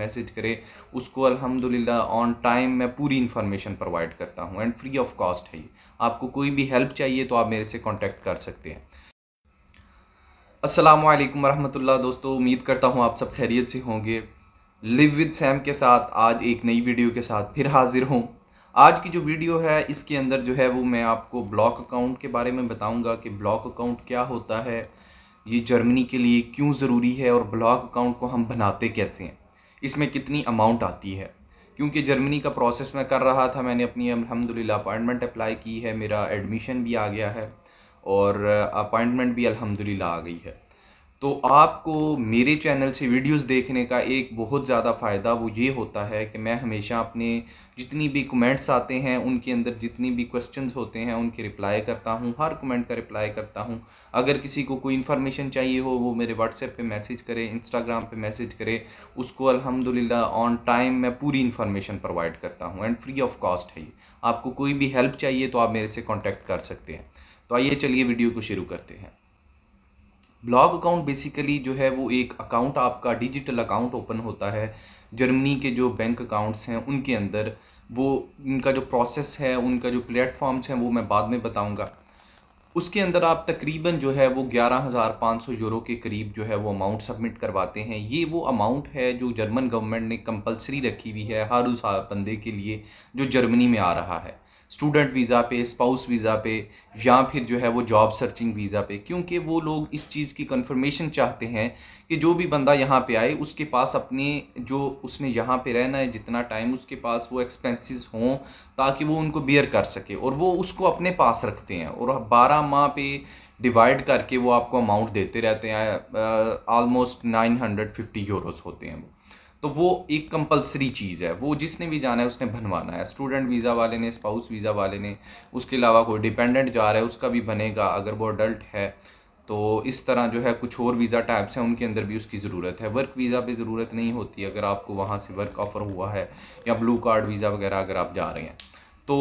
message करे उसको अल्हम्दुलिल्लाह ऑन टाइम मैं पूरी इन्फॉर्मेशन प्रोवाइड करता हूँ एंड फ्री ऑफ कॉस्ट है ये आपको कोई भी हेल्प चाहिए तो आप मेरे से कॉन्टैक्ट कर सकते हैं असलम वालेकुम दोस्तों उम्मीद करता हूँ आप सब खैरियत से होंगे लिव विद सैम के साथ आज एक नई वीडियो के साथ फिर हाजिर हूँ आज की जो वीडियो है इसके अंदर जो है वो मैं आपको ब्लॉक अकाउंट के बारे में बताऊंगा कि ब्लॉक अकाउंट क्या होता है ये जर्मनी के लिए क्यों ज़रूरी है और ब्लॉक अकाउंट को हम बनाते कैसे हैं इसमें कितनी अमाउंट आती है क्योंकि जर्मनी का प्रोसेस मैं कर रहा था मैंने अपनी अलहमदिल्ला अपॉइंटमेंट अप्लाई की है मेरा एडमिशन भी आ गया है और अपॉइंटमेंट uh, भी अलहमदिल्ला आ गई है तो आपको मेरे चैनल से वीडियोस देखने का एक बहुत ज़्यादा फ़ायदा वो ये होता है कि मैं हमेशा अपने जितनी भी कमेंट्स आते हैं उनके अंदर जितनी भी क्वेश्चंस होते हैं उनके रिप्लाई करता हूँ हर कमेंट का रिप्लाई करता हूँ अगर किसी को कोई इन्फॉर्मेशन चाहिए हो वो मेरे व्हाट्सएप पे मैसेज करे इंस्टाग्राम पे मैसेज करे उसको अलहमदिल्ला ऑन टाइम मैं पूरी इन्फॉर्मेशन प्रोवाइड करता हूँ एंड फ्री ऑफ कॉस्ट है ये आपको कोई भी हेल्प चाहिए तो आप मेरे से कॉन्टैक्ट कर सकते हैं तो आइए चलिए वीडियो को शुरू करते हैं ब्लॉग अकाउंट बेसिकली जो है वो एक अकाउंट आपका डिजिटल अकाउंट ओपन होता है जर्मनी के जो बैंक अकाउंट्स हैं उनके अंदर वो उनका जो प्रोसेस है उनका जो प्लेटफॉर्म्स हैं वो मैं बाद में बताऊंगा उसके अंदर आप तकरीबन जो है वो ग्यारह हज़ार पाँच सौ यूरो के करीब जो है वो अमाउंट सबमिट करवाते हैं ये वो अमाउंट है जो जर्मन गवर्नमेंट ने कंपलसरी रखी हुई है हर उस बंदे के लिए जो जर्मनी में आ रहा है स्टूडेंट वीज़ा पे स्पाउस वीज़ा पे या फिर जो है वो जॉब सर्चिंग वीज़ा पे क्योंकि वो लोग इस चीज़ की कंफर्मेशन चाहते हैं कि जो भी बंदा यहाँ पे आए उसके पास अपने जो उसने यहाँ पे रहना है जितना टाइम उसके पास वो एक्सपेंसेस हों ताकि वो उनको बियर कर सके और वो उसको अपने पास रखते हैं और बारह माह पे डिवाइड करके वो आपको अमाउंट देते रहते हैं ऑलमोस्ट नाइन हंड्रेड फिफ्टी होते हैं वो तो वो एक कंपलसरी चीज़ है वो जिसने भी जाना है उसने बनवाना है स्टूडेंट वीज़ा वाले ने स्पाउस वीज़ा वाले ने उसके अलावा कोई डिपेंडेंट जा रहा है उसका भी बनेगा अगर वो अडल्ट है तो इस तरह जो है कुछ और वीज़ा टाइप्स हैं उनके अंदर भी उसकी ज़रूरत है वर्क वीज़ा पे ज़रूरत नहीं होती अगर आपको वहाँ से वर्क ऑफ़र हुआ है या ब्लू कार्ड वीज़ा वगैरह अगर आप जा रहे हैं तो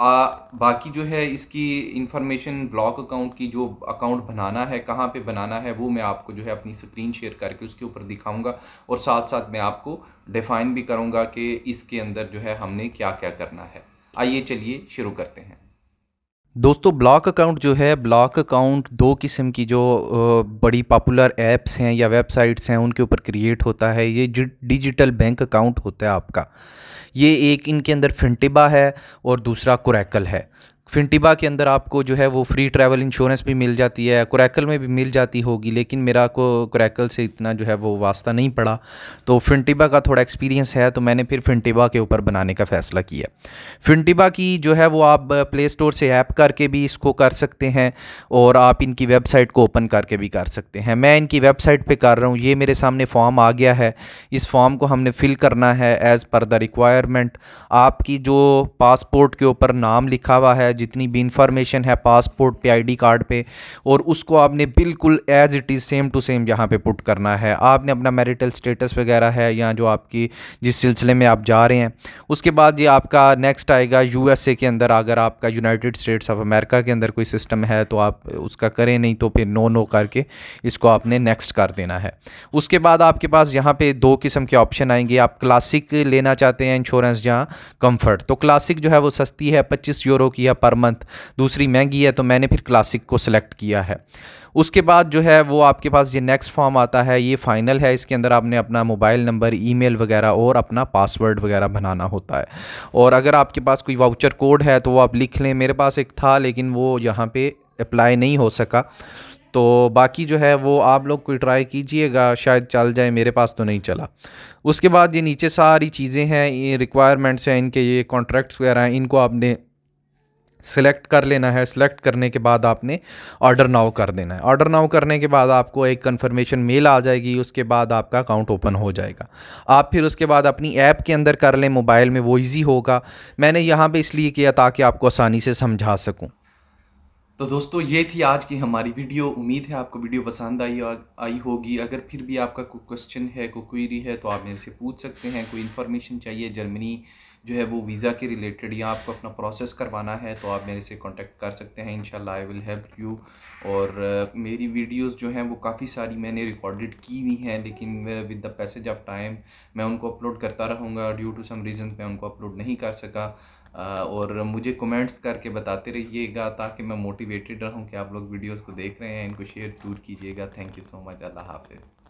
आ, बाकी जो है इसकी इंफॉर्मेशन ब्लॉक अकाउंट की जो अकाउंट बनाना है कहाँ पे बनाना है वो मैं आपको जो है अपनी स्क्रीन शेयर करके उसके ऊपर दिखाऊंगा और साथ साथ मैं आपको डिफाइन भी करूँगा कि इसके अंदर जो है हमने क्या क्या करना है आइए चलिए शुरू करते हैं दोस्तों ब्लॉक अकाउंट जो है ब्लॉक अकाउंट दो किस्म की जो बड़ी पॉपुलर ऐप्स हैं या वेबसाइट्स हैं उनके ऊपर क्रिएट होता है ये डिजिटल बैंक अकाउंट होता है आपका ये एक इनके अंदर फिंटिबा है और दूसरा कुरैकल है फिनटिबा के अंदर आपको जो है वो फ्री ट्रैवल इंश्योरेंस भी मिल जाती है क्रैकल में भी मिल जाती होगी लेकिन मेरा को क्रैकल से इतना जो है वो वास्ता नहीं पड़ा तो फिनटिबा का थोड़ा एक्सपीरियंस है तो मैंने फिर फिनटिबा के ऊपर बनाने का फ़ैसला किया फिनटिबा की जो है वो आप प्ले स्टोर से ऐप करके भी इसको कर सकते हैं और आप इनकी वेबसाइट को ओपन करके भी कर सकते हैं मैं इनकी वेबसाइट पर कर रहा हूँ ये मेरे सामने फॉर्म आ गया है इस फॉर्म को हमने फ़िल करना है एज़ पर द रिक्वायरमेंट आपकी जो पासपोर्ट के ऊपर नाम लिखा हुआ है जितनी भी इंफॉर्मेशन है पासपोर्ट पे आईडी कार्ड पे और उसको आपने बिल्कुल as it is same to same यहाँ पे पुट करना है आपने अपना मैरिटल स्टेटस वगैरह है या जो आपकी जिस सिलसिले में आप जा रहे हैं उसके बाद ये आपका नेक्स्ट आएगा यू के अंदर अगर आपका यूनाइटेड स्टेट्स ऑफ अमेरिका के अंदर कोई सिस्टम है तो आप उसका करें नहीं तो फिर नो नो करके इसको आपने नेक्स्ट कर देना है उसके बाद आपके पास यहाँ पर दो किस्म के ऑप्शन आएंगे आप क्लासिक लेना चाहते हैं इंश्योरेंस या कंफर्ट तो क्लासिक जो है वो सस्ती है 25 यूरो की है पर मंथ दूसरी महंगी है तो मैंने फिर क्लासिक को सिलेक्ट किया है उसके बाद जो है वो आपके पास ये नेक्स्ट फॉर्म आता है ये फाइनल है इसके अंदर आपने अपना मोबाइल नंबर ईमेल वगैरह और अपना पासवर्ड वगैरह बनाना होता है और अगर आपके पास कोई वाउचर कोड है तो वो आप लिख लें मेरे पास एक था लेकिन वो यहाँ पे अप्लाई नहीं हो सका तो बाकी जो है वो आप लोग कोई ट्राई कीजिएगा शायद चल जाए मेरे पास तो नहीं चला उसके बाद ये नीचे सारी चीज़ें हैं ये रिक्वायरमेंट्स हैं इनके ये कॉन्ट्रैक्ट्स वगैरह हैं इनको आपने सेलेक्ट कर लेना है सेलेक्ट करने के बाद आपने ऑर्डर नाउ कर देना है ऑर्डर नाउ करने के बाद आपको एक कन्फर्मेशन मेल आ जाएगी उसके बाद आपका अकाउंट ओपन हो जाएगा आप फिर उसके बाद अपनी ऐप के अंदर कर लें मोबाइल में वो इजी होगा मैंने यहाँ पे इसलिए किया ताकि आपको आसानी से समझा सकूँ तो दोस्तों ये थी आज की हमारी वीडियो उम्मीद है आपको वीडियो पसंद आई आई होगी अगर फिर भी आपका कोई क्वेश्चन है कोई क्वेरी है तो आप मेरे से पूछ सकते हैं कोई इन्फॉर्मेशन चाहिए जर्मनी जो है वो वीज़ा के रिलेटेड या आपको अपना प्रोसेस करवाना है तो आप मेरे से कांटेक्ट कर सकते हैं इन आई विल हेल्प यू और uh, मेरी वीडियोस जो हैं वो काफ़ी सारी मैंने रिकॉर्डेड की हुई हैं लेकिन with the passage of time मैं उनको अपलोड करता रहूँगा ड्यू टू सम रीज़न मैं उनको अपलोड नहीं कर सका uh, और मुझे कमेंट्स करके बताते रहिएगा ताकि मैं मोटिवेटेड रहूं कि आप लोग वीडियोस को देख रहे हैं इनको शेयर ज़रूर कीजिएगा थैंक यू सो मच अल्लाह हाफिज़